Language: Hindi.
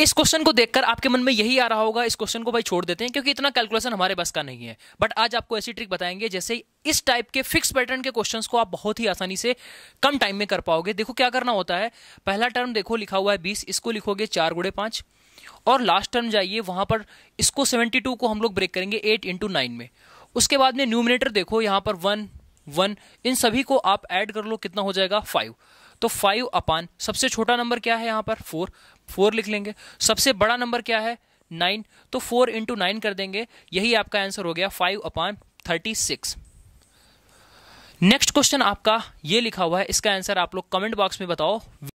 इस क्वेश्चन को देखकर आपके मन में यही आ रहा होगा इस क्वेश्चन को भाई छोड़ देते हैं क्योंकि इतना कैलकुलेशन हमारे बस का नहीं है बट आज आपको ऐसी ट्रिक बताएंगे जैसे इस टाइप के फिक्स पैटर्न के क्वेश्चंस को आप बहुत ही आसानी से कम टाइम में कर पाओगे देखो क्या करना होता है पहला टर्म देखो लिखा हुआ है बीस इसको लिखोगे चार गुड़े पांच और लास्ट टर्म जाइए वहां पर इसको सेवेंटी को हम लोग ब्रेक करेंगे एट इंटू में उसके बाद में न्यूमिनेटर देखो यहां पर वन वन इन सभी को आप एड कर लो कितना हो जाएगा फाइव तो फाइव अपान सबसे छोटा नंबर क्या है यहाँ पर फोर फोर लिख लेंगे सबसे बड़ा नंबर क्या है नाइन तो फोर इंटू नाइन कर देंगे यही आपका आंसर हो गया फाइव अपान थर्टी सिक्स नेक्स्ट क्वेश्चन आपका ये लिखा हुआ है इसका आंसर आप लोग कमेंट बॉक्स में बताओ